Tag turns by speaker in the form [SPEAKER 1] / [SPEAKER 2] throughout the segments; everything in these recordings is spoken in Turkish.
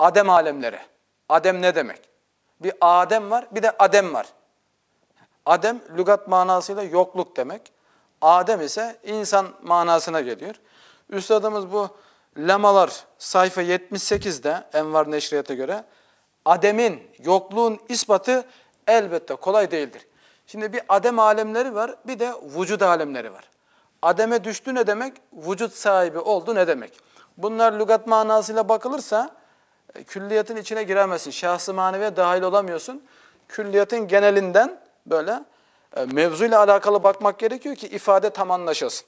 [SPEAKER 1] Adem alemleri. Adem ne demek? Bir Adem var, bir de Adem var. Adem lügat manasıyla yokluk demek. Adem ise insan manasına geliyor. Üstadımız bu lemalar sayfa 78'de Envar Neşriyat'a göre Adem'in, yokluğun ispatı elbette kolay değildir. Şimdi bir Adem alemleri var, bir de vücut alemleri var. Adem'e düştü ne demek? Vücut sahibi oldu ne demek? Bunlar lügat manasıyla bakılırsa e, külliyatın içine giremezsin. Şahsı maneviye dahil olamıyorsun. Külliyatın genelinden böyle e, mevzuyla alakalı bakmak gerekiyor ki ifade tam anlaşılsın.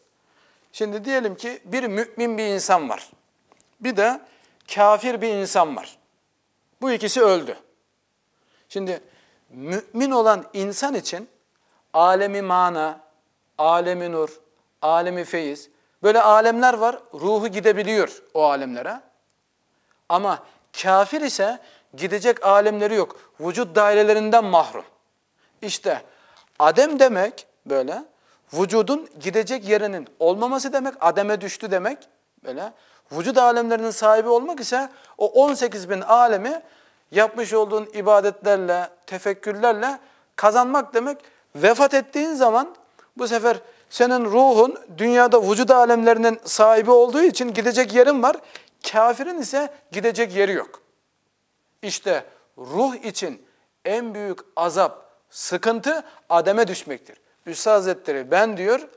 [SPEAKER 1] Şimdi diyelim ki bir mümin bir insan var. Bir de kafir bir insan var. Bu ikisi öldü. Şimdi mümin olan insan için alemi mana, alemi nur, alemi feyiz böyle alemler var. Ruhu gidebiliyor o alemlere. Ama Kafir ise gidecek alemleri yok. Vücut dairelerinden mahrum. İşte adem demek böyle vücudun gidecek yerinin olmaması demek, ademe düştü demek böyle. Vücut alemlerinin sahibi olmak ise o 18 bin alemi yapmış olduğun ibadetlerle, tefekkürlerle kazanmak demek. Vefat ettiğin zaman bu sefer senin ruhun dünyada vücut alemlerinin sahibi olduğu için gidecek yerin var kafirin ise gidecek yeri yok. İşte ruh için en büyük azap, sıkıntı ademe düşmektir. Üstad Hazretleri ben diyor,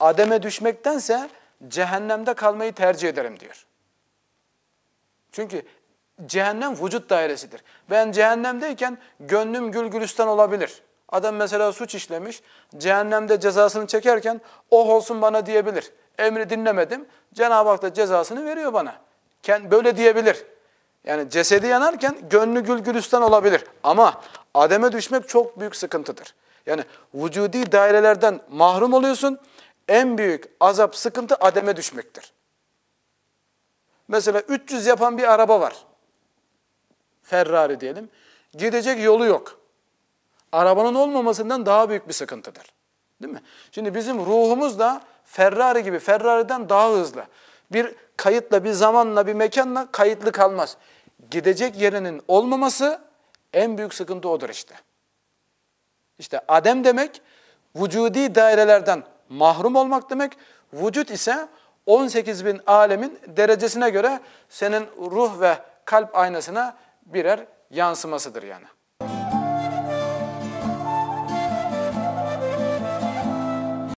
[SPEAKER 1] ademe düşmektense cehennemde kalmayı tercih ederim diyor. Çünkü cehennem vücut dairesidir. Ben cehennemdeyken gönlüm gül gülistan olabilir. Adam mesela suç işlemiş, cehennemde cezasını çekerken oh olsun bana diyebilir. Emri dinlemedim, Cenab-ı Hak da cezasını veriyor bana böyle diyebilir. Yani cesedi yanarken gönlü gül gülistan olabilir. Ama ademe düşmek çok büyük sıkıntıdır. Yani vücudi dairelerden mahrum oluyorsun. En büyük azap sıkıntı ademe düşmektir. Mesela 300 yapan bir araba var. Ferrari diyelim. Gidecek yolu yok. Arabanın olmamasından daha büyük bir sıkıntıdır. Değil mi? Şimdi bizim ruhumuz da Ferrari gibi, Ferrari'den daha hızlı. Bir kayıtla bir zamanla bir mekanla kayıtlı kalmaz. Gidecek yerinin olmaması en büyük sıkıntı odur işte. İşte Adem demek vücudi dairelerden mahrum olmak demek. Vücut ise 18 bin alemin derecesine göre senin ruh ve kalp aynasına birer yansımasıdır yani.